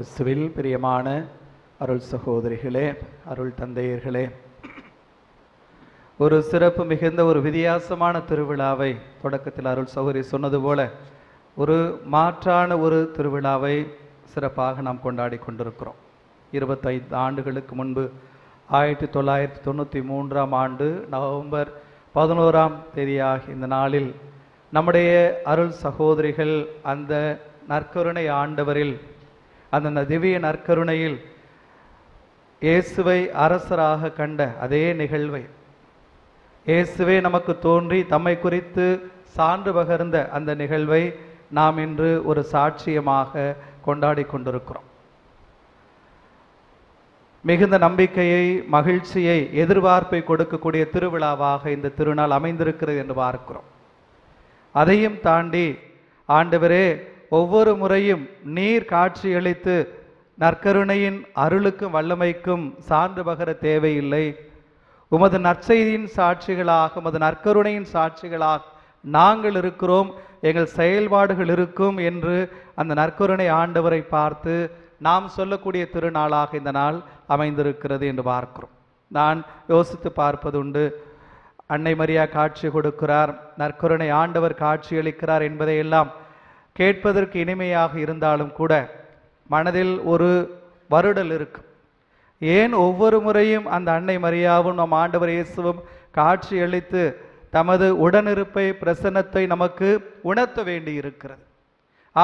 கிறிஸ்துவில் பிரியமான அருள் சகோதரிகளே அருள் தந்தையர்களே ஒரு சிறப்பு மிகுந்த ஒரு வித்தியாசமான திருவிழாவை தொடக்கத்தில் அருள் சகோதரி சொன்னது போல ஒரு மாற்றான ஒரு திருவிழாவை சிறப்பாக நாம் கொண்டாடி கொண்டிருக்கிறோம் இருபத்தைந்து ஆண்டுகளுக்கு முன்பு ஆயிரத்தி தொள்ளாயிரத்தி தொண்ணூற்றி மூன்றாம் ஆண்டு நவம்பர் பதினோராம் தேதியாக இந்த நாளில் நம்முடைய அருள் சகோதரிகள் அந்த நற்கருணை ஆண்டவரில் அந்தந்த திவ்ய நற்கருணையில் இயேசுவை அரசராக கண்ட அதே நிகழ்வை இயேசுவே நமக்கு தோன்றி தம்மை குறித்து சான்று பகர்ந்த அந்த நிகழ்வை நாம் இன்று ஒரு சாட்சியமாக கொண்டாடி கொண்டிருக்கிறோம் மிகுந்த நம்பிக்கையை மகிழ்ச்சியை எதிர்பார்ப்பை கொடுக்கக்கூடிய திருவிழாவாக இந்த திருநாள் அமைந்திருக்கிறது என்று பார்க்கிறோம் அதையும் தாண்டி ஆண்டவரே ஒவ்வொரு முறையும் நீர் காட்சியளித்து நற்கருணையின் அருளுக்கும் வல்லமைக்கும் சான்று பகர தேவையில்லை உமது நற்செய்தியின் சாட்சிகளாக உமது நற்கருணையின் சாட்சிகளாக நாங்கள் இருக்கிறோம் எங்கள் செயல்பாடுகள் இருக்கும் என்று அந்த நற்கருணை ஆண்டவரை பார்த்து நாம் சொல்லக்கூடிய திருநாளாக இந்த நாள் அமைந்திருக்கிறது என்று பார்க்கிறோம் நான் யோசித்து பார்ப்பதுண்டு அன்னை மரியா காட்சி கொடுக்கிறார் நற்கருணை ஆண்டவர் காட்சியளிக்கிறார் என்பதையெல்லாம் கேட்பதற்கு இனிமையாக இருந்தாலும் கூட மனதில் ஒரு வருடல் இருக்கு ஏன் ஒவ்வொரு முறையும் அந்த அன்னை மரியாவும் நம் ஆண்டவர் இயேசுவும் காட்சி அளித்து தமது உடனிருப்பை பிரசன்னத்தை நமக்கு உணர்த்த வேண்டி இருக்கிறது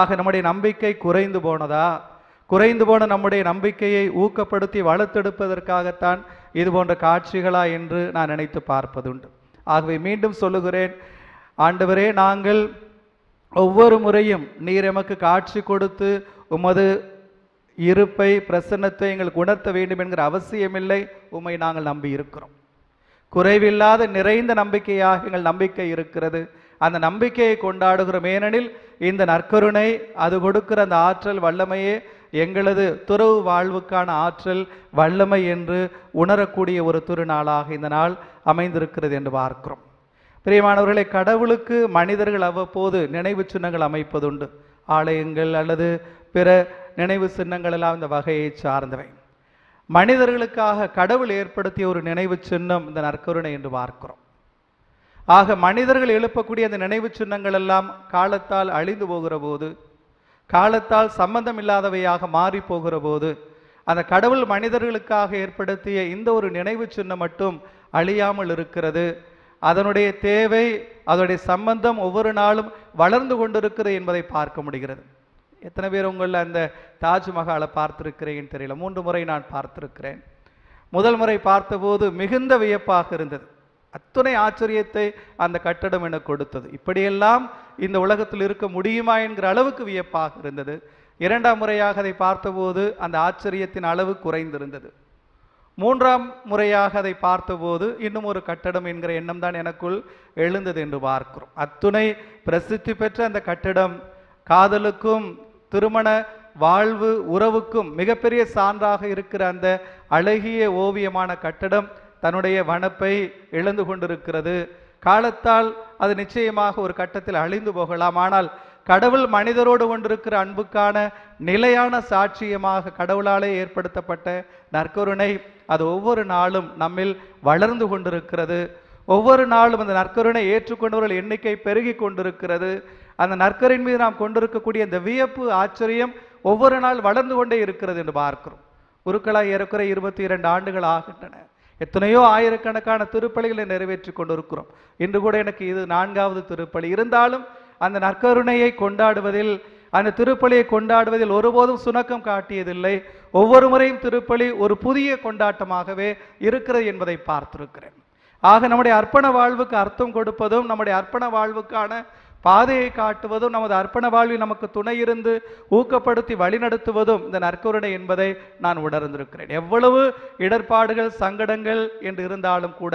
ஆக நம்முடைய நம்பிக்கை குறைந்து போனதா குறைந்து போன நம்முடைய நம்பிக்கையை ஊக்கப்படுத்தி வளர்த்தெடுப்பதற்காகத்தான் இது போன்ற காட்சிகளா என்று நான் நினைத்து பார்ப்பதுண்டு ஆகவே மீண்டும் சொல்லுகிறேன் ஆண்டவரே நாங்கள் ஒவ்வொரு முறையும் நீர் எமக்கு காட்சி கொடுத்து உமது இருப்பை பிரசன்னத்தை எங்களுக்கு உணர்த்த வேண்டும் என்கிற அவசியமில்லை உம்மை நாங்கள் நம்பி இருக்கிறோம் குறைவில்லாத நிறைந்த நம்பிக்கையாக எங்கள் நம்பிக்கை இருக்கிறது அந்த நம்பிக்கையை கொண்டாடுகிறோம் ஏனெனில் இந்த நற்கருணை அது கொடுக்கிற அந்த ஆற்றல் வல்லமையே எங்களது துறவு வாழ்வுக்கான ஆற்றல் வல்லமை என்று உணரக்கூடிய ஒரு திருநாளாக இந்த நாள் அமைந்திருக்கிறது என்று பார்க்கிறோம் பிரியமானவர்களை கடவுளுக்கு மனிதர்கள் அவ்வப்போது நினைவு சின்னங்கள் அமைப்பதுண்டு ஆலயங்கள் அல்லது பிற நினைவு சின்னங்கள் எல்லாம் இந்த வகையை சார்ந்தவை மனிதர்களுக்காக கடவுள் ஏற்படுத்திய ஒரு நினைவு சின்னம் இந்த நற்கருணை என்று பார்க்கிறோம் ஆக மனிதர்கள் எழுப்பக்கூடிய அந்த நினைவு சின்னங்கள் எல்லாம் காலத்தால் அழிந்து போகிற போது காலத்தால் சம்பந்தம் இல்லாதவையாக மாறி போகிற போது அந்த கடவுள் மனிதர்களுக்காக ஏற்படுத்திய இந்த ஒரு நினைவு சின்னம் மட்டும் அழியாமல் இருக்கிறது அதனுடைய தேவை அதனுடைய சம்பந்தம் ஒவ்வொரு நாளும் வளர்ந்து கொண்டிருக்கிறது என்பதை பார்க்க முடிகிறது எத்தனை பேர் உங்களில் அந்த தாஜ்மஹாலை பார்த்துருக்கிறேன் தெரியல மூன்று முறை நான் பார்த்துருக்கிறேன் முதல் முறை பார்த்தபோது மிகுந்த வியப்பாக இருந்தது அத்துணை ஆச்சரியத்தை அந்த கட்டடம் எனக்கு கொடுத்தது இப்படியெல்லாம் இந்த உலகத்தில் இருக்க முடியுமா என்கிற அளவுக்கு வியப்பாக இருந்தது இரண்டாம் முறையாக அதை பார்த்தபோது அந்த ஆச்சரியத்தின் அளவு குறைந்திருந்தது மூன்றாம் முறையாக அதை பார்த்தபோது இன்னும் ஒரு கட்டடம் என்கிற எண்ணம் தான் எனக்குள் எழுந்தது என்று பார்க்கிறோம் அத்துணை பிரசித்தி பெற்ற அந்த கட்டடம் காதலுக்கும் திருமண வாழ்வு உறவுக்கும் மிகப்பெரிய சான்றாக இருக்கிற அந்த அழகிய ஓவியமான கட்டடம் தன்னுடைய வனப்பை இழந்து கொண்டிருக்கிறது காலத்தால் அது நிச்சயமாக ஒரு கட்டத்தில் அழிந்து போகலாம் ஆனால் கடவுள் மனிதரோடு கொண்டிருக்கிற அன்புக்கான நிலையான சாட்சியமாக கடவுளாலே ஏற்படுத்தப்பட்ட நற்கொருணை அது ஒவ்வொரு நாளும் நம்மில் வளர்ந்து கொண்டிருக்கிறது ஒவ்வொரு நாளும் அந்த நற்கருணை ஏற்றுக்கொண்டவர்கள் எண்ணிக்கை பெருகி கொண்டிருக்கிறது அந்த நற்கரின் மீது நாம் கொண்டிருக்கக்கூடிய அந்த வியப்பு ஆச்சரியம் ஒவ்வொரு நாள் வளர்ந்து கொண்டே இருக்கிறது என்று பார்க்கிறோம் குருக்களாய் ஏறக்குறை இருபத்தி இரண்டு ஆண்டுகள் ஆகின்றன எத்தனையோ ஆயிரக்கணக்கான திருப்பலிகளை நிறைவேற்றி கொண்டிருக்கிறோம் இன்று கூட எனக்கு இது நான்காவது திருப்பலி இருந்தாலும் அந்த நற்கருணையை கொண்டாடுவதில் அந்த திருப்பலியை கொண்டாடுவதில் ஒருபோதும் சுணக்கம் காட்டியதில்லை ஒவ்வொரு முறையும் திருப்பலி ஒரு புதிய கொண்டாட்டமாகவே இருக்கிறது என்பதை பார்த்திருக்கிறேன் ஆக நம்முடைய அர்ப்பண வாழ்வுக்கு அர்த்தம் கொடுப்பதும் நம்முடைய அர்ப்பண வாழ்வுக்கான பாதையை காட்டுவதும் நமது அர்ப்பண வாழ்வில் நமக்கு துணை இருந்து ஊக்கப்படுத்தி வழிநடத்துவதும் இந்த நற்கருணை என்பதை நான் உணர்ந்திருக்கிறேன் எவ்வளவு இடர்பாடுகள் சங்கடங்கள் என்று இருந்தாலும் கூட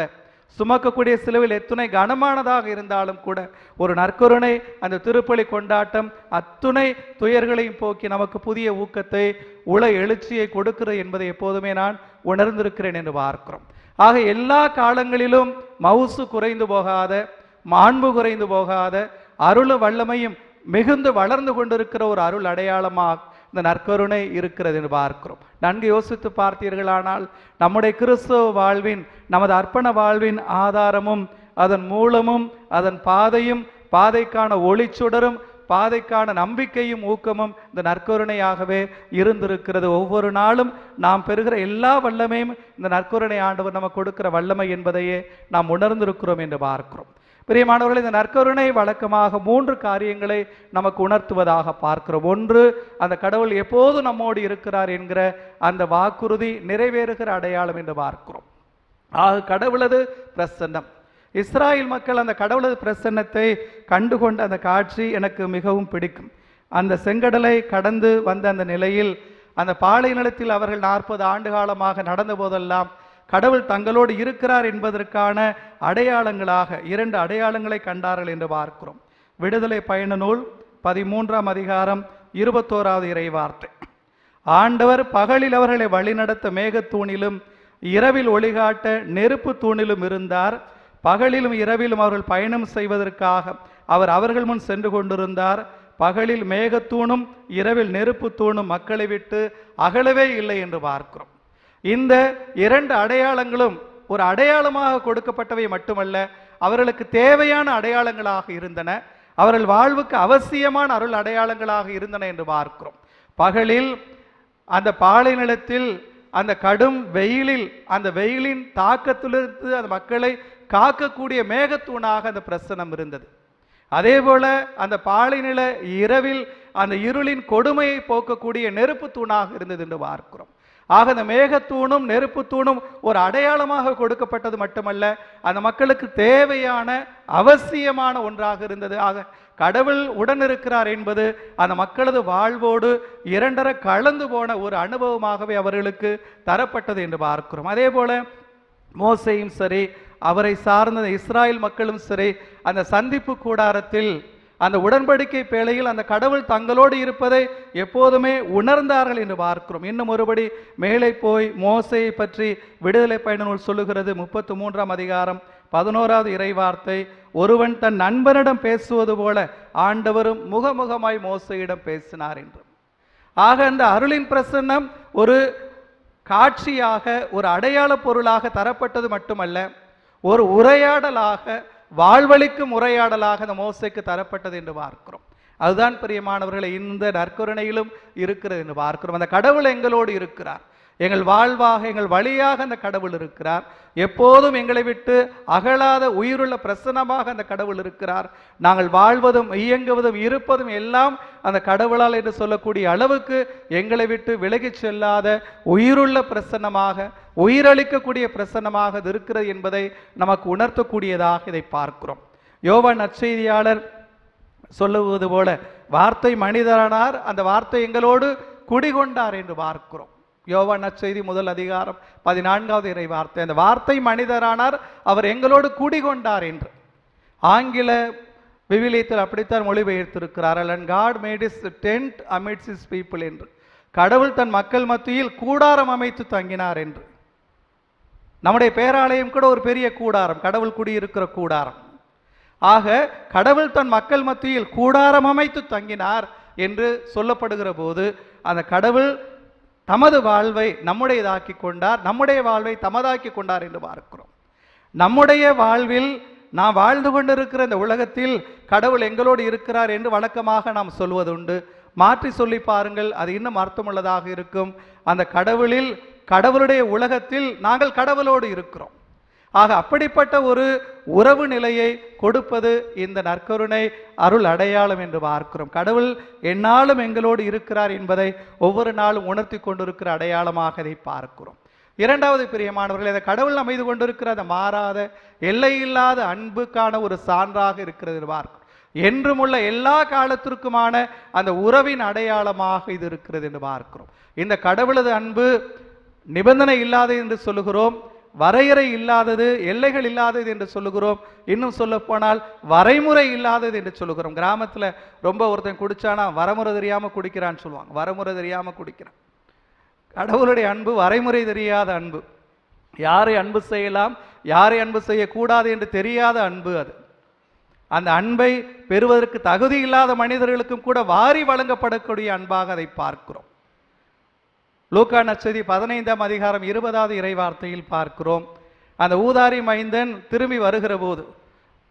சுமக்கக்கூடிய சிலுவில் எத்துணை கனமானதாக இருந்தாலும் கூட ஒரு நற்கருணை அந்த திருப்பலி கொண்டாட்டம் அத்துணை துயர்களையும் போக்கி நமக்கு புதிய ஊக்கத்தை உள எழுச்சியை கொடுக்கிறது என்பதை எப்போதுமே நான் உணர்ந்திருக்கிறேன் என்று பார்க்கிறோம் ஆக எல்லா காலங்களிலும் மவுசு குறைந்து போகாத மாண்பு குறைந்து போகாத அருள் வல்லமையும் மிகுந்து வளர்ந்து கொண்டிருக்கிற ஒரு அருள் அடையாளமாக இந்த நற்கருணை இருக்கிறது என்று பார்க்கிறோம் நன்கு யோசித்து பார்த்தீர்களானால் நம்முடைய கிறிஸ்துவ வாழ்வின் நமது அர்ப்பண வாழ்வின் ஆதாரமும் அதன் மூலமும் அதன் பாதையும் பாதைக்கான ஒளிச்சுடரும் பாதைக்கான நம்பிக்கையும் ஊக்கமும் இந்த நற்கருணையாகவே இருந்திருக்கிறது ஒவ்வொரு நாளும் நாம் பெறுகிற எல்லா வல்லமையும் இந்த நற்கருணை ஆண்டவர் நமக்கு கொடுக்கிற வல்லமை என்பதையே நாம் உணர்ந்திருக்கிறோம் என்று பார்க்கிறோம் பிரியமானவர்கள் இந்த நற்கருணை வழக்கமாக மூன்று காரியங்களை நமக்கு உணர்த்துவதாக பார்க்கிறோம் ஒன்று அந்த கடவுள் எப்போது நம்மோடு இருக்கிறார் என்கிற அந்த வாக்குறுதி நிறைவேறுகிற அடையாளம் என்று பார்க்கிறோம் ஆக கடவுளது பிரசன்னம் இஸ்ராயல் மக்கள் அந்த கடவுளது பிரசன்னத்தை கண்டுகொண்ட அந்த காட்சி எனக்கு மிகவும் பிடிக்கும் அந்த செங்கடலை கடந்து வந்த அந்த நிலையில் அந்த பாலை நிலத்தில் அவர்கள் நாற்பது ஆண்டு காலமாக நடந்த போதெல்லாம் கடவுள் தங்களோடு இருக்கிறார் என்பதற்கான அடையாளங்களாக இரண்டு அடையாளங்களை கண்டார்கள் என்று பார்க்கிறோம் விடுதலை பயண நூல் பதிமூன்றாம் அதிகாரம் இருபத்தோராவது இறைவார்த்தை ஆண்டவர் பகலில் அவர்களை வழிநடத்த மேகத்தூணிலும் இரவில் ஒளிகாட்ட நெருப்பு தூணிலும் இருந்தார் பகலிலும் இரவிலும் அவர்கள் பயணம் செய்வதற்காக அவர் அவர்கள் முன் சென்று கொண்டிருந்தார் பகலில் மேகத்தூணும் இரவில் நெருப்பு தூணும் மக்களை விட்டு அகலவே இல்லை என்று பார்க்கிறோம் இந்த இரண்டு அடையாளங்களும் ஒரு அடையாளமாக கொடுக்கப்பட்டவை மட்டுமல்ல அவர்களுக்கு தேவையான அடையாளங்களாக இருந்தன அவர்கள் வாழ்வுக்கு அவசியமான அருள் அடையாளங்களாக இருந்தன என்று பார்க்கிறோம் பகலில் அந்த பாலை நிலத்தில் அந்த கடும் வெயிலில் அந்த வெயிலின் தாக்கத்திலிருந்து அந்த மக்களை காக்கக்கூடிய மேகத்தூணாக அந்த பிரசனம் இருந்தது அதே போல அந்த பாலை நில இரவில் அந்த இருளின் கொடுமையை போக்கக்கூடிய நெருப்பு தூணாக இருந்தது என்று பார்க்கிறோம் ஆக அந்த மேகத்தூணும் நெருப்பு தூணும் ஒரு அடையாளமாக கொடுக்கப்பட்டது மட்டுமல்ல அந்த மக்களுக்கு தேவையான அவசியமான ஒன்றாக இருந்தது ஆக கடவுள் உடன் இருக்கிறார் என்பது அந்த மக்களது வாழ்வோடு இரண்டரை கலந்து போன ஒரு அனுபவமாகவே அவர்களுக்கு தரப்பட்டது என்று பார்க்கிறோம் அதே போல மோசையும் சரி அவரை சார்ந்த இஸ்ராயல் மக்களும் சரி அந்த சந்திப்பு கூடாரத்தில் அந்த உடன்படிக்கை பேழையில் அந்த கடவுள் தங்களோடு இருப்பதை எப்போதுமே உணர்ந்தார்கள் என்று பார்க்கிறோம் இன்னும் ஒருபடி மேலே போய் மோசையை பற்றி விடுதலை பயண நூல் சொல்லுகிறது முப்பத்து மூன்றாம் அதிகாரம் பதினோராவது இறைவார்த்தை ஒருவன் தன் நண்பனிடம் பேசுவது போல ஆண்டவரும் முகமுகமாய் மோசையிடம் பேசினார் என்று ஆக அந்த அருளின் பிரசன்னம் ஒரு காட்சியாக ஒரு அடையாள பொருளாக தரப்பட்டது மட்டுமல்ல ஒரு உரையாடலாக வாழ்வழிக்கு முறையாடலாக அந்த மோசைக்கு தரப்பட்டது என்று பார்க்கிறோம் அதுதான் பிரியமானவர்களை இந்த நற்கருணையிலும் இருக்கிறது என்று பார்க்கிறோம் அந்த கடவுள் எங்களோடு இருக்கிறார் எங்கள் வாழ்வாக எங்கள் வழியாக அந்த கடவுள் இருக்கிறார் எப்போதும் எங்களை விட்டு அகலாத உயிருள்ள பிரசனமாக அந்த கடவுள் இருக்கிறார் நாங்கள் வாழ்வதும் இயங்குவதும் இருப்பதும் எல்லாம் அந்த கடவுளால் என்று சொல்லக்கூடிய அளவுக்கு எங்களை விட்டு விலகிச் செல்லாத உயிருள்ள பிரசன்னமாக உயிரளிக்கக்கூடிய பிரசன்னமாக அது இருக்கிறது என்பதை நமக்கு உணர்த்தக்கூடியதாக இதை பார்க்கிறோம் யோவா நற்செய்தியாளர் சொல்லுவது போல வார்த்தை மனிதரானார் அந்த வார்த்தை எங்களோடு குடிகொண்டார் என்று பார்க்கிறோம் யோவா நற்செய்தி முதல் அதிகாரம் பதினான்காவது இறை வார்த்தை அந்த வார்த்தை மனிதரானார் அவர் எங்களோடு குடிகொண்டார் என்று ஆங்கில விவிலியத்தில் அப்படித்தான் மொழிபெயர்த்திருக்கிறார் and God made his tent amidst his people என்று கடவுள் தன் மக்கள் மத்தியில் கூடாரம் அமைத்து தங்கினார் என்று நம்முடைய பேராலயம் கூட ஒரு பெரிய கூடாரம் கடவுள் குடி இருக்கிற கூடாரம் ஆக கடவுள் தன் மக்கள் மத்தியில் கூடாரம் அமைத்து தங்கினார் என்று சொல்லப்படுகிற போது அந்த கடவுள் தமது வாழ்வை நம்முடையதாக்கி கொண்டார் நம்முடைய வாழ்வை தமதாக்கி கொண்டார் என்று பார்க்கிறோம் நம்முடைய வாழ்வில் நாம் வாழ்ந்து கொண்டிருக்கிற இந்த உலகத்தில் கடவுள் எங்களோடு இருக்கிறார் என்று வழக்கமாக நாம் சொல்வதுண்டு மாற்றி சொல்லி பாருங்கள் அது இன்னும் அர்த்தமுள்ளதாக இருக்கும் அந்த கடவுளில் கடவுளுடைய உலகத்தில் நாங்கள் கடவுளோடு இருக்கிறோம் ஆக அப்படிப்பட்ட ஒரு உறவு நிலையை கொடுப்பது இந்த நற்கருணை அருள் அடையாளம் என்று பார்க்கிறோம் கடவுள் என்னாலும் எங்களோடு இருக்கிறார் என்பதை ஒவ்வொரு நாளும் உணர்த்தி கொண்டிருக்கிற அடையாளமாக அதை பார்க்கிறோம் இரண்டாவது பிரியமானவர்கள் இதை கடவுள் அமைது கொண்டிருக்கிற அந்த மாறாத எல்லையில்லாத அன்புக்கான ஒரு சான்றாக இருக்கிறது பார்க்கிறோம் என்றும் உள்ள எல்லா காலத்திற்குமான அந்த உறவின் அடையாளமாக இது இருக்கிறது என்று பார்க்கிறோம் இந்த கடவுளது அன்பு நிபந்தனை இல்லாதது என்று சொல்லுகிறோம் வரையறை இல்லாதது எல்லைகள் இல்லாதது என்று சொல்லுகிறோம் இன்னும் சொல்ல போனால் வரைமுறை இல்லாதது என்று சொல்லுகிறோம் கிராமத்தில் ரொம்ப ஒருத்தன் குடித்தானா வரமுறை தெரியாமல் குடிக்கிறான்னு சொல்லுவாங்க வரமுறை தெரியாமல் குடிக்கிறான் கடவுளுடைய அன்பு வரைமுறை தெரியாத அன்பு யாரை அன்பு செய்யலாம் யாரை அன்பு செய்யக்கூடாது என்று தெரியாத அன்பு அது அந்த அன்பை பெறுவதற்கு தகுதி இல்லாத மனிதர்களுக்கும் கூட வாரி வழங்கப்படக்கூடிய அன்பாக அதை பார்க்கிறோம் லூக்கா நச்சதி பதினைந்தாம் அதிகாரம் இருபதாவது இறைவார்த்தையில் பார்க்கிறோம் அந்த ஊதாரி மைந்தன் திரும்பி வருகிற போது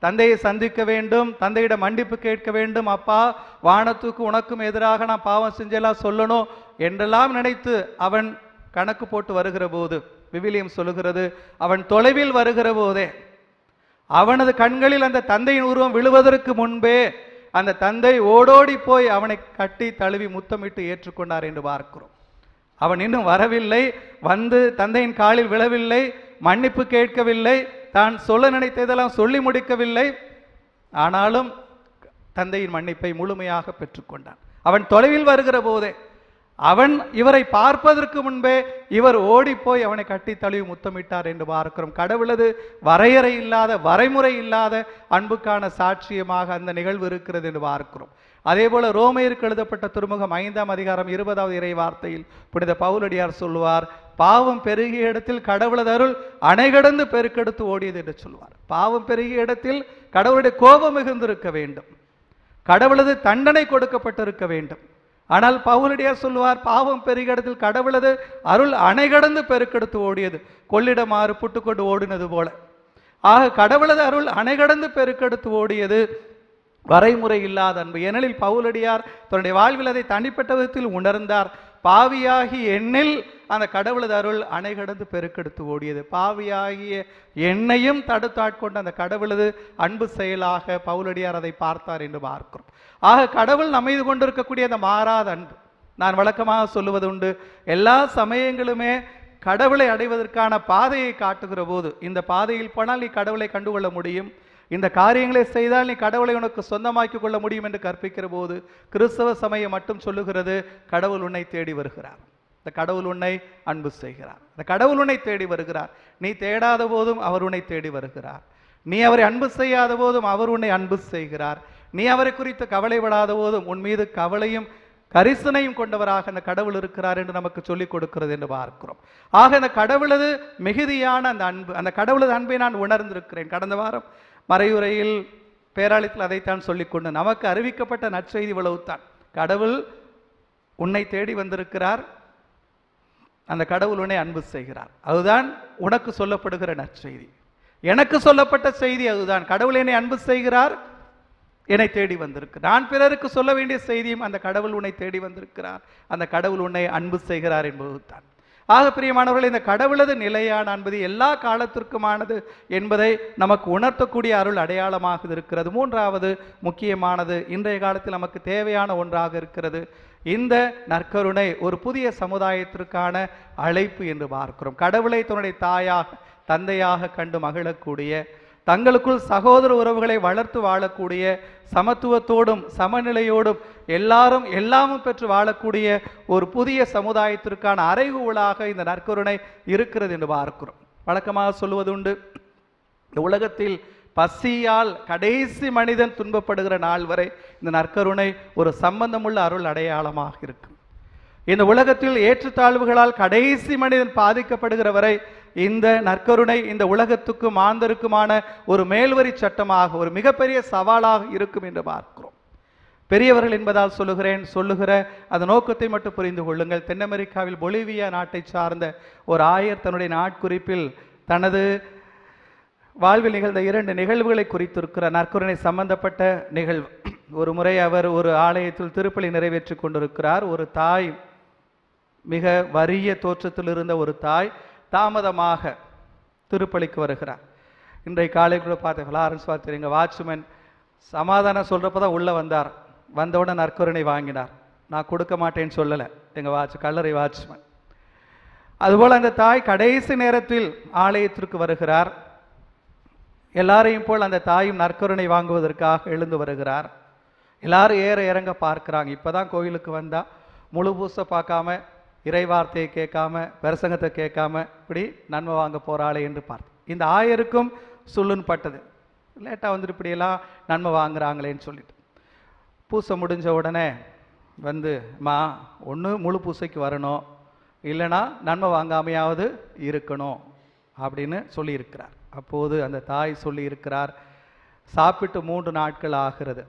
தந்தையை சந்திக்க வேண்டும் தந்தையிடம் மன்னிப்பு கேட்க வேண்டும் அப்பா வானத்துக்கு உனக்கும் எதிராக நான் பாவம் செஞ்செல்லாம் சொல்லணும் என்றெல்லாம் நினைத்து அவன் கணக்கு போட்டு வருகிற போது விவிலியம் சொல்லுகிறது அவன் தொலைவில் வருகிற போதே அவனது கண்களில் அந்த தந்தையின் உருவம் விழுவதற்கு முன்பே அந்த தந்தை ஓடோடி போய் அவனை கட்டி தழுவி முத்தமிட்டு ஏற்றுக்கொண்டார் என்று பார்க்கிறோம் அவன் இன்னும் வரவில்லை வந்து தந்தையின் காலில் விழவில்லை மன்னிப்பு கேட்கவில்லை தான் சொல்ல நினைத்ததெல்லாம் சொல்லி முடிக்கவில்லை ஆனாலும் தந்தையின் மன்னிப்பை முழுமையாக பெற்றுக்கொண்டான் அவன் தொலைவில் வருகிற போதே அவன் இவரை பார்ப்பதற்கு முன்பே இவர் ஓடிப்போய் அவனை கட்டி தழுவி முத்தமிட்டார் என்று பார்க்கிறோம் கடவுளது வரையறை இல்லாத வரைமுறை இல்லாத அன்புக்கான சாட்சியமாக அந்த நிகழ்வு இருக்கிறது என்று பார்க்கிறோம் அதே போல ரோமையருக்கு எழுதப்பட்ட துருமுகம் ஐந்தாம் அதிகாரம் இருபதாவது இறை வார்த்தையில் புனித பவுலடியார் சொல்வார் பாவம் பெருகிய இடத்தில் கடவுளது அருள் அணைகடந்து பெருக்கெடுத்து ஓடியது என்று சொல்வார் பாவம் பெருகிய இடத்தில் கடவுளுடைய கோபம் மிகுந்திருக்க வேண்டும் கடவுளது தண்டனை கொடுக்கப்பட்டிருக்க வேண்டும் ஆனால் பவுலடியார் சொல்லுவார் பாவம் பெருகிய இடத்தில் கடவுளது அருள் அணைகடந்து பெருக்கெடுத்து ஓடியது கொள்ளிடமாறு புட்டுக்கொண்டு ஓடினது போல ஆக கடவுளது அருள் அணைகடந்து பெருக்கெடுத்து ஓடியது வரைமுறை இல்லாத அன்பு ஏனெனில் பவுலடியார் தன்னுடைய வாழ்வில் அதை தனிப்பட்ட விதத்தில் உணர்ந்தார் பாவியாகி எண்ணில் அந்த கடவுளது அருள் அணை கடந்து பெருக்கெடுத்து ஓடியது பாவியாகிய எண்ணையும் தடுத்தாட்கொண்டு அந்த கடவுளது அன்பு செயலாக பவுலடியார் அதை பார்த்தார் என்று பார்க்கிறோம் ஆக கடவுள் அமைது கொண்டிருக்கக்கூடிய அந்த மாறாத அன்பு நான் வழக்கமாக சொல்லுவது உண்டு எல்லா சமயங்களுமே கடவுளை அடைவதற்கான பாதையை காட்டுகிற போது இந்த பாதையில் போனால் நீ கடவுளை கண்டுகொள்ள முடியும் இந்த காரியங்களை செய்தால் நீ கடவுளை உனக்கு சொந்தமாக்கி கொள்ள முடியும் என்று கற்பிக்கிற போது கிறிஸ்தவ சமயம் மட்டும் சொல்லுகிறது கடவுள் உன்னை தேடி வருகிறார் இந்த கடவுள் உன்னை அன்பு செய்கிறார் இந்த கடவுள் உன்னை தேடி வருகிறார் நீ தேடாத போதும் அவர் உன்னை தேடி வருகிறார் நீ அவரை அன்பு செய்யாத போதும் அவர் உன்னை அன்பு செய்கிறார் நீ அவரை குறித்து கவலைப்படாத போதும் உன் மீது கவலையும் கரிசனையும் கொண்டவராக அந்த கடவுள் இருக்கிறார் என்று நமக்கு சொல்லிக் கொடுக்கிறது என்று பார்க்கிறோம் ஆக அந்த கடவுளது மிகுதியான அந்த அன்பு அந்த கடவுளது அன்பை நான் உணர்ந்திருக்கிறேன் கடந்த வாரம் மறையுறையில் பேராளித்தில் அதைத்தான் சொல்லிக்கொண்டு நமக்கு அறிவிக்கப்பட்ட நற்செய்தி இவ்வளவுத்தான் கடவுள் உன்னை தேடி வந்திருக்கிறார் அந்த கடவுள் உன்னை அன்பு செய்கிறார் அதுதான் உனக்கு சொல்லப்படுகிற நற்செய்தி எனக்கு சொல்லப்பட்ட செய்தி அதுதான் கடவுள் என்னை அன்பு செய்கிறார் என்னை தேடி வந்திருக்கு நான் பிறருக்கு சொல்ல வேண்டிய செய்தியும் அந்த கடவுள் உன்னை தேடி வந்திருக்கிறார் அந்த கடவுள் உன்னை அன்பு செய்கிறார் என்பது தான் ஆக பிரியமானவர்கள் இந்த கடவுளது நிலையான அன்பது எல்லா காலத்திற்குமானது என்பதை நமக்கு உணர்த்தக்கூடிய அருள் அடையாளமாக இருக்கிறது மூன்றாவது முக்கியமானது இன்றைய காலத்தில் நமக்கு தேவையான ஒன்றாக இருக்கிறது இந்த நற்கருணை ஒரு புதிய சமுதாயத்திற்கான அழைப்பு என்று பார்க்கிறோம் கடவுளை தன்னுடைய தாயாக தந்தையாக கண்டு மகிழக்கூடிய தங்களுக்குள் சகோதர உறவுகளை வளர்த்து வாழக்கூடிய சமத்துவத்தோடும் சமநிலையோடும் எல்லாரும் எல்லாமும் பெற்று வாழக்கூடிய ஒரு புதிய சமுதாயத்திற்கான அறைகூலாக இந்த நற்கருணை இருக்கிறது என்று பார்க்கிறோம் வழக்கமாக சொல்லுவது உண்டு இந்த உலகத்தில் பசியால் கடைசி மனிதன் துன்பப்படுகிற நாள் வரை இந்த நற்கருணை ஒரு சம்பந்தமுள்ள அருள் அடையாளமாக இருக்கும் இந்த உலகத்தில் ஏற்றத்தாழ்வுகளால் கடைசி மனிதன் பாதிக்கப்படுகிற வரை இந்த நற்கருணை இந்த உலகத்துக்கும் மாந்தருக்குமான ஒரு மேல்வரி சட்டமாக ஒரு மிகப்பெரிய சவாலாக இருக்கும் என்று பார்க்கிறோம் பெரியவர்கள் என்பதால் சொல்லுகிறேன் சொல்லுகிற அந்த நோக்கத்தை மட்டும் புரிந்து கொள்ளுங்கள் தென் அமெரிக்காவில் பொலிவியா நாட்டை சார்ந்த ஒரு ஆயர் தன்னுடைய நாட்குறிப்பில் தனது வாழ்வில் நிகழ்ந்த இரண்டு நிகழ்வுகளை குறித்திருக்கிற நற்கருணை சம்பந்தப்பட்ட நிகழ்வு ஒரு முறை அவர் ஒரு ஆலயத்தில் திருப்பலி நிறைவேற்றி கொண்டிருக்கிறார் ஒரு தாய் மிக வறிய தோற்றத்தில் இருந்த ஒரு தாய் தாமதமாக திருப்பலிக்கு வருகிறார் இன்றைய கூட பார்த்தேன் ஃபிளாரன்ஸ் பார்த்து எங்கள் வாட்ச்மேன் சமாதானம் சொல்கிறப்ப தான் உள்ளே வந்தார் வந்தவுடனே நற்கருணை வாங்கினார் நான் கொடுக்க மாட்டேன்னு சொல்லலை எங்கள் வாட்ச் கல்லறை வாட்ச்மேன் அதுபோல் அந்த தாய் கடைசி நேரத்தில் ஆலயத்திற்கு வருகிறார் எல்லாரையும் போல் அந்த தாயும் நற்கருணை வாங்குவதற்காக எழுந்து வருகிறார் எல்லாரும் ஏற இறங்க பார்க்குறாங்க இப்போ தான் கோயிலுக்கு வந்தால் முழு பூசை பார்க்காம இறைவார்த்தையை கேட்காம பிரசங்கத்தை கேட்காம இப்படி நன்மை வாங்க போகிறாளே என்று பார்த்து இந்த ஆயருக்கும் சொல்லுன்னு பட்டது லேட்டாக வந்துட்டு இப்படியெல்லாம் நன்மை வாங்குறாங்களேன்னு சொல்லிட்டு பூசை முடிஞ்ச உடனே வந்து மா ஒன்று முழு பூசைக்கு வரணும் இல்லைனா நன்மை வாங்காமையாவது இருக்கணும் அப்படின்னு சொல்லியிருக்கிறார் அப்போது அந்த தாய் சொல்லியிருக்கிறார் சாப்பிட்டு மூன்று நாட்கள் ஆகிறது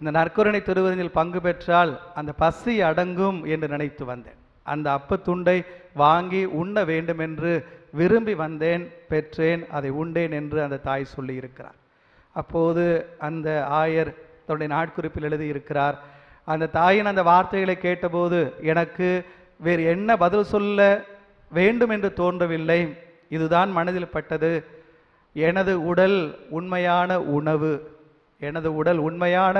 இந்த நற்கருணை திருவிருந்தில் பங்கு பெற்றால் அந்த பசி அடங்கும் என்று நினைத்து வந்தேன் அந்த அப்பத்துண்டை துண்டை வாங்கி உண்ண வேண்டும் என்று விரும்பி வந்தேன் பெற்றேன் அதை உண்டேன் என்று அந்த தாய் சொல்லியிருக்கிறார் அப்போது அந்த ஆயர் தன்னுடைய நாட்குறிப்பில் எழுதியிருக்கிறார் அந்த தாயின் அந்த வார்த்தைகளை கேட்டபோது எனக்கு வேறு என்ன பதில் சொல்ல வேண்டும் என்று தோன்றவில்லை இதுதான் மனதில் பட்டது எனது உடல் உண்மையான உணவு எனது உடல் உண்மையான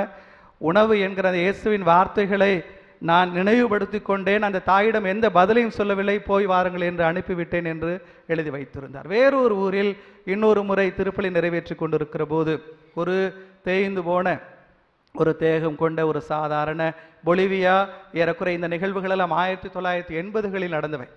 உணவு என்கிற இயேசுவின் வார்த்தைகளை நான் நினைவுபடுத்தி கொண்டேன் அந்த தாயிடம் எந்த பதிலையும் சொல்லவில்லை போய் வாருங்கள் என்று அனுப்பிவிட்டேன் என்று எழுதி வைத்திருந்தார் வேறொரு ஊரில் இன்னொரு முறை திருப்பலி நிறைவேற்றி கொண்டிருக்கிற போது ஒரு தேய்ந்து போன ஒரு தேகம் கொண்ட ஒரு சாதாரண பொலிவியா ஏறக்குறை இந்த நிகழ்வுகள் எல்லாம் ஆயிரத்தி தொள்ளாயிரத்தி எண்பதுகளில் நடந்தவை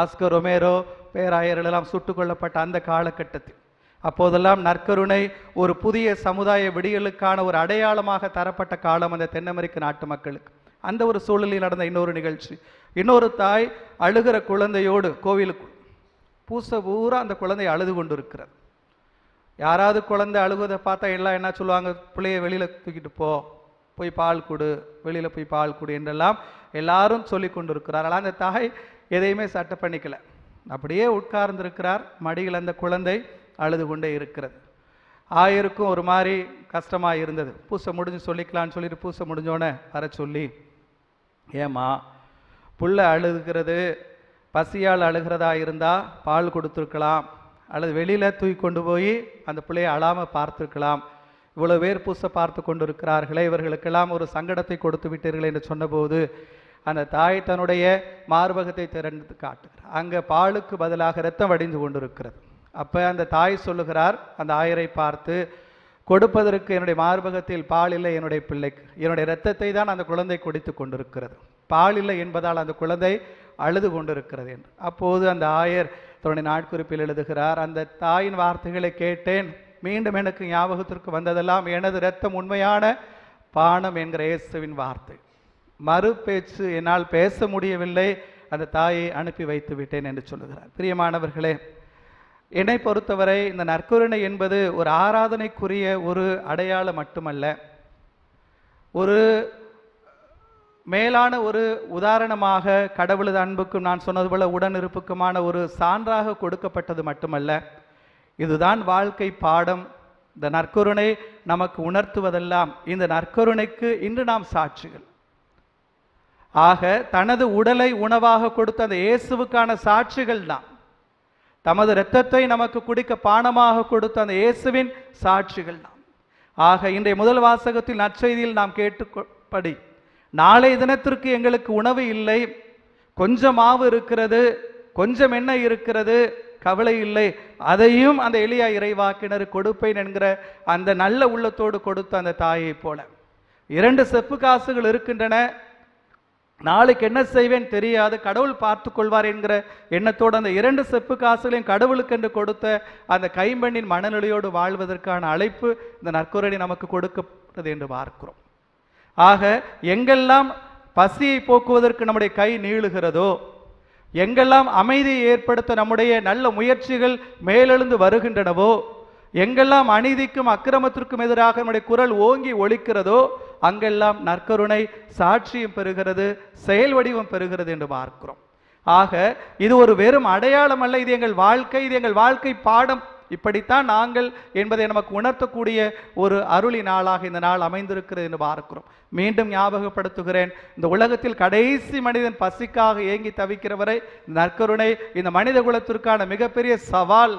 ஆஸ்கர் ரொமேரோ பேராயர்கள் எல்லாம் சுட்டுக் அந்த காலகட்டத்தில் அப்போதெல்லாம் நற்கருணை ஒரு புதிய சமுதாய விடியலுக்கான ஒரு அடையாளமாக தரப்பட்ட காலம் அந்த தென் அமெரிக்க நாட்டு மக்களுக்கு அந்த ஒரு சூழலில் நடந்த இன்னொரு நிகழ்ச்சி இன்னொரு தாய் அழுகிற குழந்தையோடு கோவிலுக்கு பூச பூரா அந்த குழந்தை அழுது கொண்டு இருக்கிறது யாராவது குழந்தை அழுகுவதை பார்த்தா எல்லாம் என்ன சொல்லுவாங்க பிள்ளைய வெளியில் தூக்கிட்டு போ போய் பால் கொடு வெளியில் போய் பால் கொடு என்றெல்லாம் எல்லாரும் சொல்லி கொண்டு இருக்கிறார் ஆனால் அந்த தாய் எதையுமே சட்டை பண்ணிக்கல அப்படியே உட்கார்ந்துருக்கிறார் மடியில் அந்த குழந்தை அழுது கொண்டே இருக்கிறது ஆயருக்கும் ஒரு மாதிரி கஷ்டமாக இருந்தது பூசை முடிஞ்சு சொல்லிக்கலான்னு சொல்லிட்டு பூசை முடிஞ்சோடனே வர சொல்லி ஏமா புள்ள அழுகிறது பசியால் அழுகிறதா இருந்தால் பால் கொடுத்துருக்கலாம் அல்லது வெளியில் தூக்கி கொண்டு போய் அந்த பிள்ளையை அழாமல் பார்த்துருக்கலாம் இவ்வளோ பேர் பூசை பார்த்து கொண்டு இருக்கிறார்களே இவர்களுக்கெல்லாம் ஒரு சங்கடத்தை கொடுத்து விட்டீர்கள் என்று சொன்னபோது அந்த தாய் தன்னுடைய மார்பகத்தை திறந்து காட்டுகிறார் அங்கே பாலுக்கு பதிலாக ரத்தம் வடிந்து கொண்டிருக்கிறது அப்போ அந்த தாய் சொல்லுகிறார் அந்த ஆயரை பார்த்து கொடுப்பதற்கு என்னுடைய மார்பகத்தில் பால் இல்லை என்னுடைய பிள்ளைக்கு என்னுடைய இரத்தத்தை தான் அந்த குழந்தை குடித்து கொண்டிருக்கிறது பால் இல்லை என்பதால் அந்த குழந்தை அழுது கொண்டிருக்கிறது என்று அப்போது அந்த ஆயர் தன்னுடைய நாட்குறிப்பில் எழுதுகிறார் அந்த தாயின் வார்த்தைகளை கேட்டேன் மீண்டும் எனக்கு ஞாபகத்திற்கு வந்ததெல்லாம் எனது இரத்தம் உண்மையான பானம் என்கிற இயேசுவின் வார்த்தை மறு பேச்சு என்னால் பேச முடியவில்லை அந்த தாயை அனுப்பி வைத்து விட்டேன் என்று சொல்லுகிறார் பிரியமானவர்களே என்னை பொறுத்தவரை இந்த நற்கருணை என்பது ஒரு ஆராதனைக்குரிய ஒரு அடையாளம் மட்டுமல்ல ஒரு மேலான ஒரு உதாரணமாக கடவுளது அன்புக்கும் நான் சொன்னது போல உடனிருப்புக்குமான ஒரு சான்றாக கொடுக்கப்பட்டது மட்டுமல்ல இதுதான் வாழ்க்கை பாடம் இந்த நற்கருணை நமக்கு உணர்த்துவதெல்லாம் இந்த நற்கருணைக்கு இன்று நாம் சாட்சிகள் ஆக தனது உடலை உணவாக கொடுத்த அந்த இயேசுவுக்கான சாட்சிகள் தான் தமது இரத்தத்தை நமக்கு குடிக்க பானமாக கொடுத்த அந்த இயேசுவின் சாட்சிகள் நாம் ஆக இன்றைய முதல் வாசகத்தில் நற்செய்தியில் நாம் கேட்டுப்படி நாளை தினத்திற்கு எங்களுக்கு உணவு இல்லை கொஞ்சம் மாவு இருக்கிறது கொஞ்சம் எண்ணெய் இருக்கிறது கவலை இல்லை அதையும் அந்த எளியா இறைவாக்கினர் கொடுப்பேன் என்கிற அந்த நல்ல உள்ளத்தோடு கொடுத்த அந்த தாயை போல இரண்டு செப்பு காசுகள் இருக்கின்றன நாளைக்கு என்ன செய்வேன் தெரியாது கடவுள் பார்த்து கொள்வார் என்கிற எண்ணத்தோடு அந்த இரண்டு செப்பு காசுகளையும் கடவுளுக்கென்று கொடுத்த அந்த கைம்பெண்ணின் மனநிலையோடு வாழ்வதற்கான அழைப்பு இந்த நற்குரடி நமக்கு கொடுக்கிறது என்று பார்க்கிறோம் ஆக எங்கெல்லாம் பசியை போக்குவதற்கு நம்முடைய கை நீளுகிறதோ எங்கெல்லாம் அமைதியை ஏற்படுத்த நம்முடைய நல்ல முயற்சிகள் மேலெழுந்து வருகின்றனவோ எங்கெல்லாம் அநீதிக்கும் அக்கிரமத்திற்கும் எதிராக நம்முடைய குரல் ஓங்கி ஒழிக்கிறதோ அங்கெல்லாம் நற்கருணை சாட்சியம் பெறுகிறது செயல் வடிவம் பெறுகிறது என்று பார்க்கிறோம் ஆக இது ஒரு வெறும் அடையாளம் அல்ல இது எங்கள் வாழ்க்கை இது எங்கள் வாழ்க்கை பாடம் இப்படித்தான் நாங்கள் என்பதை நமக்கு உணர்த்தக்கூடிய ஒரு அருளி நாளாக இந்த நாள் அமைந்திருக்கிறது என்று பார்க்கிறோம் மீண்டும் ஞாபகப்படுத்துகிறேன் இந்த உலகத்தில் கடைசி மனிதன் பசிக்காக ஏங்கி தவிக்கிறவரை நற்கருணை இந்த மனித குலத்திற்கான மிகப்பெரிய சவால்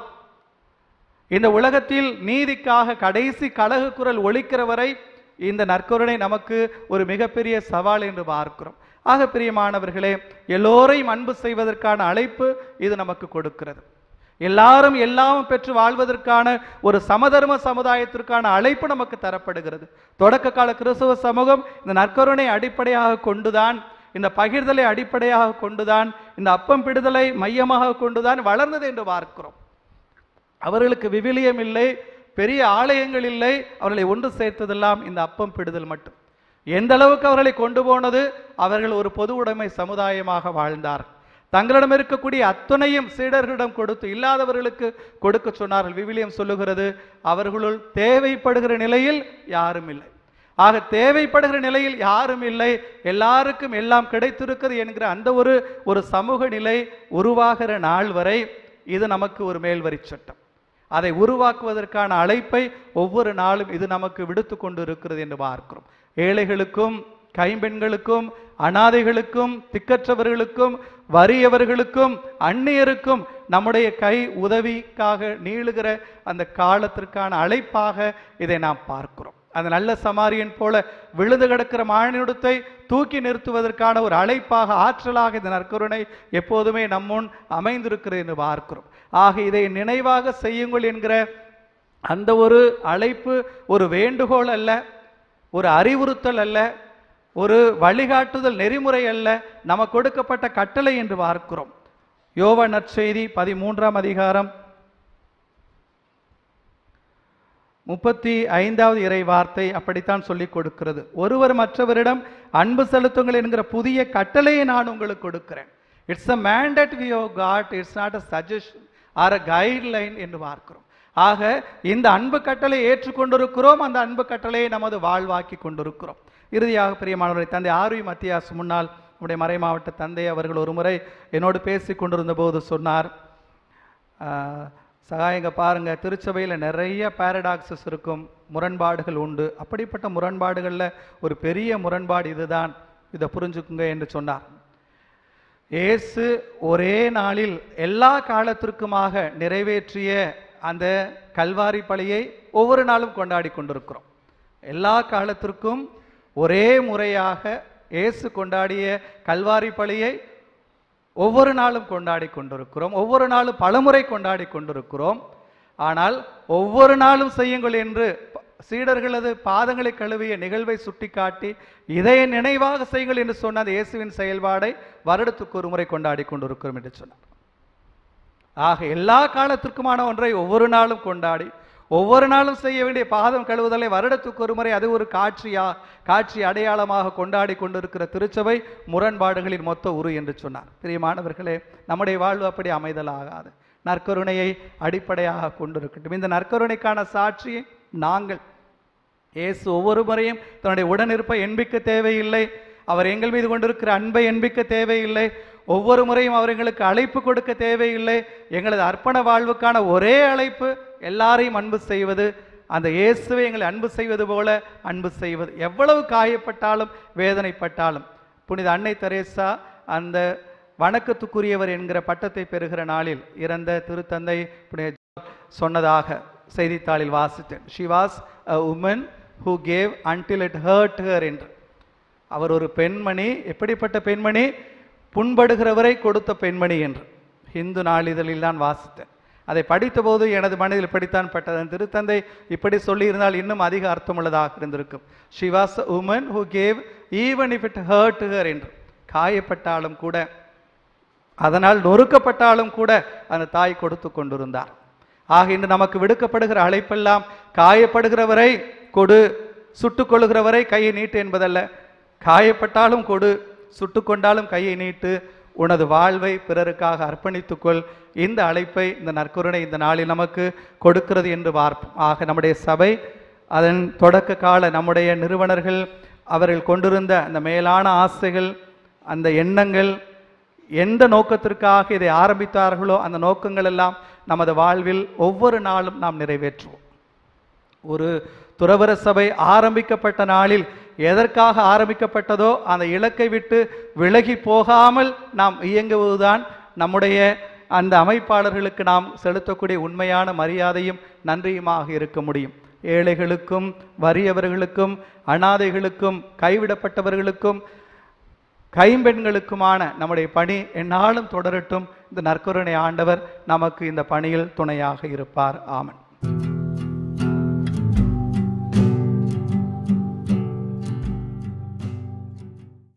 இந்த உலகத்தில் நீதிக்காக கடைசி கழகு குரல் ஒழிக்கிறவரை இந்த நற்கருணை நமக்கு ஒரு மிகப்பெரிய சவால் என்று பார்க்கிறோம் ஆக பிரியமானவர்களே எல்லோரையும் அன்பு செய்வதற்கான அழைப்பு இது நமக்கு கொடுக்கிறது எல்லாரும் எல்லாம் பெற்று வாழ்வதற்கான ஒரு சமதர்ம சமுதாயத்திற்கான அழைப்பு நமக்கு தரப்படுகிறது தொடக்க கால கிறிஸ்துவ சமூகம் இந்த நற்கருணை அடிப்படையாக கொண்டுதான் இந்த பகிர்தலை அடிப்படையாக கொண்டுதான் இந்த அப்பம் பிடுதலை மையமாக கொண்டுதான் வளர்ந்தது என்று பார்க்கிறோம் அவர்களுக்கு விவிலியம் இல்லை பெரிய ஆலயங்கள் இல்லை அவர்களை ஒன்று சேர்த்ததெல்லாம் இந்த அப்பம் பிடுதல் மட்டும் எந்த அளவுக்கு அவர்களை கொண்டு போனது அவர்கள் ஒரு பொது உடைமை சமுதாயமாக வாழ்ந்தார் தங்களிடம் இருக்கக்கூடிய அத்துணையும் சீடர்களிடம் கொடுத்து இல்லாதவர்களுக்கு கொடுக்க சொன்னார்கள் விவிலியம் சொல்லுகிறது அவர்களுள் தேவைப்படுகிற நிலையில் யாரும் இல்லை ஆக தேவைப்படுகிற நிலையில் யாரும் இல்லை எல்லாருக்கும் எல்லாம் கிடைத்திருக்கிறது என்கிற அந்த ஒரு ஒரு சமூக நிலை உருவாகிற நாள் வரை இது நமக்கு ஒரு மேல்வரி சட்டம் அதை உருவாக்குவதற்கான அழைப்பை ஒவ்வொரு நாளும் இது நமக்கு விடுத்து கொண்டு இருக்கிறது என்று பார்க்கிறோம் ஏழைகளுக்கும் கைம்பெண்களுக்கும் அனாதைகளுக்கும் திக்கற்றவர்களுக்கும் வறியவர்களுக்கும் அந்நியருக்கும் நம்முடைய கை உதவிக்காக நீளுகிற அந்த காலத்திற்கான அழைப்பாக இதை நாம் பார்க்கிறோம் அந்த நல்ல சமாரியன் போல விழுந்து கிடக்கிற மாநிலத்தை தூக்கி நிறுத்துவதற்கான ஒரு அழைப்பாக ஆற்றலாக இந்த நற்கருணை எப்போதுமே நம்முன் அமைந்திருக்கிறது என்று பார்க்கிறோம் ஆக இதை நினைவாக செய்யுங்கள் என்கிற அந்த ஒரு அழைப்பு ஒரு வேண்டுகோள் அல்ல ஒரு அறிவுறுத்தல் அல்ல ஒரு வழிகாட்டுதல் நெறிமுறை அல்ல நமக்கு கொடுக்கப்பட்ட கட்டளை என்று பார்க்கிறோம் யோவ நற்செய்தி பதிமூன்றாம் அதிகாரம் முப்பத்தி ஐந்தாவது இறை வார்த்தை அப்படித்தான் சொல்லிக் கொடுக்கிறது ஒருவர் மற்றவரிடம் அன்பு செலுத்துங்கள் என்கிற புதிய கட்டளையை நான் உங்களுக்கு கொடுக்கிறேன் it's a mandate we owe God it's not a suggestion or a guideline என்று பார்க்கிறோம் ஆக இந்த அன்பு கட்டளை ஏற்றுக்கொண்டிருக்கிறோம் அந்த அன்பு கட்டளையை நமது வாழ்வாக்கி கொண்டிருக்கிறோம் இறுதியாக பிரியமானவரை தந்தை ஆர்வி மத்தியாசு முன்னால் நம்முடைய மறை மாவட்ட தந்தை அவர்கள் ஒரு முறை என்னோடு பேசி கொண்டிருந்த போது சொன்னார் சகாயங்க பாருங்க திருச்சபையில் நிறைய பேரடாக்சஸ் இருக்கும் முரண்பாடுகள் உண்டு அப்படிப்பட்ட முரண்பாடுகளில் ஒரு பெரிய முரண்பாடு இதுதான் இதை புரிஞ்சுக்குங்க என்று சொன்னார் இயேசு ஒரே நாளில் எல்லா காலத்திற்குமாக நிறைவேற்றிய அந்த கல்வாரி பழியை ஒவ்வொரு நாளும் கொண்டாடி கொண்டிருக்கிறோம் எல்லா காலத்திற்கும் ஒரே முறையாக இயேசு கொண்டாடிய கல்வாரி பழியை ஒவ்வொரு நாளும் கொண்டாடி கொண்டிருக்கிறோம் ஒவ்வொரு நாளும் பலமுறை கொண்டாடி கொண்டிருக்கிறோம் ஆனால் ஒவ்வொரு நாளும் செய்யுங்கள் என்று சீடர்களது பாதங்களை கழுவிய நிகழ்வை சுட்டிக்காட்டி இதய நினைவாக செய்யுங்கள் என்று சொன்ன அந்த இயேசுவின் செயல்பாடை வருடத்துக்கு ஒரு முறை கொண்டாடி கொண்டிருக்கிறோம் என்று சொன்னார் ஆக எல்லா காலத்திற்குமான ஒன்றை ஒவ்வொரு நாளும் கொண்டாடி ஒவ்வொரு நாளும் செய்ய வேண்டிய பாதம் கழுவுதலை வருடத்துக்கு ஒரு முறை அது ஒரு காட்சியா காட்சி அடையாளமாக கொண்டாடி கொண்டிருக்கிற திருச்சபை முரண்பாடுகளின் மொத்த உரு என்று சொன்னார் பிரியமானவர்களே நம்முடைய வாழ்வு அப்படி அமைதலாகாது நற்கருணையை அடிப்படையாக கொண்டிருக்கட்டும் இந்த நற்கருணைக்கான சாட்சியை நாங்கள் இயேசு ஒவ்வொரு முறையும் தன்னுடைய உடனிருப்பை எண்பிக்க தேவையில்லை அவர் எங்கள் மீது கொண்டிருக்கிற அன்பை எண்பிக்க தேவையில்லை ஒவ்வொரு முறையும் அவர் எங்களுக்கு அழைப்பு கொடுக்க தேவையில்லை எங்களது அர்ப்பண வாழ்வுக்கான ஒரே அழைப்பு எல்லாரையும் அன்பு செய்வது அந்த இயேசுவை எங்களை அன்பு செய்வது போல அன்பு செய்வது எவ்வளவு காயப்பட்டாலும் வேதனைப்பட்டாலும் புனித அன்னை தெரேசா அந்த வணக்கத்துக்குரியவர் என்கிற பட்டத்தை பெறுகிற நாளில் இறந்த திருத்தந்தை புனித சொன்னதாக செய்தித்தாளில் வாசித்தேன் she was a woman who gave until it hurt her என்று அவர் ஒரு பெண்மணி எப்படிப்பட்ட பெண்மணி புண்படுகிறவரை கொடுத்த பெண்மணி என்று இந்து நாளிதழில் தான் வாசித்தேன் அதை படித்தபோது எனது மனதில் இப்படித்தான் பட்டதன் திருத்தந்தை இப்படி சொல்லியிருந்தால் இன்னும் அதிக அர்த்தமுள்ளதாக இருந்திருக்கும் she was a woman who gave even if it hurt her என்று காயப்பட்டாலும் கூட அதனால் நொறுக்கப்பட்டாலும் கூட அந்த தாய் கொடுத்து கொண்டிருந்தார் ஆக இன்று நமக்கு விடுக்கப்படுகிற அழைப்பெல்லாம் காயப்படுகிறவரை கொடு சுட்டுக்கொள்கிறவரை கையை நீட்டு என்பதல்ல காயப்பட்டாலும் கொடு சுட்டு கொண்டாலும் கையை நீட்டு உனது வாழ்வை பிறருக்காக அர்ப்பணித்துக்கொள் இந்த அழைப்பை இந்த நற்கருணை இந்த நாளில் நமக்கு கொடுக்கிறது என்று பார்ப்போம் ஆக நம்முடைய சபை அதன் தொடக்க கால நம்முடைய நிறுவனர்கள் அவர்கள் கொண்டிருந்த அந்த மேலான ஆசைகள் அந்த எண்ணங்கள் எந்த நோக்கத்திற்காக இதை ஆரம்பித்தார்களோ அந்த நோக்கங்கள் எல்லாம் நமது வாழ்வில் ஒவ்வொரு நாளும் நாம் நிறைவேற்றுவோம் ஒரு துறவர சபை ஆரம்பிக்கப்பட்ட நாளில் எதற்காக ஆரம்பிக்கப்பட்டதோ அந்த இலக்கை விட்டு விலகி போகாமல் நாம் இயங்குவதுதான் நம்முடைய அந்த அமைப்பாளர்களுக்கு நாம் செலுத்தக்கூடிய உண்மையான மரியாதையும் நன்றியுமாக இருக்க முடியும் ஏழைகளுக்கும் வறியவர்களுக்கும் அனாதைகளுக்கும் கைவிடப்பட்டவர்களுக்கும் கைம்பெண்களுக்குமான நம்முடைய பணி என்னாலும் தொடரட்டும் இந்த நற்கருணை ஆண்டவர் நமக்கு இந்த பணியில் துணையாக இருப்பார் ஆமன்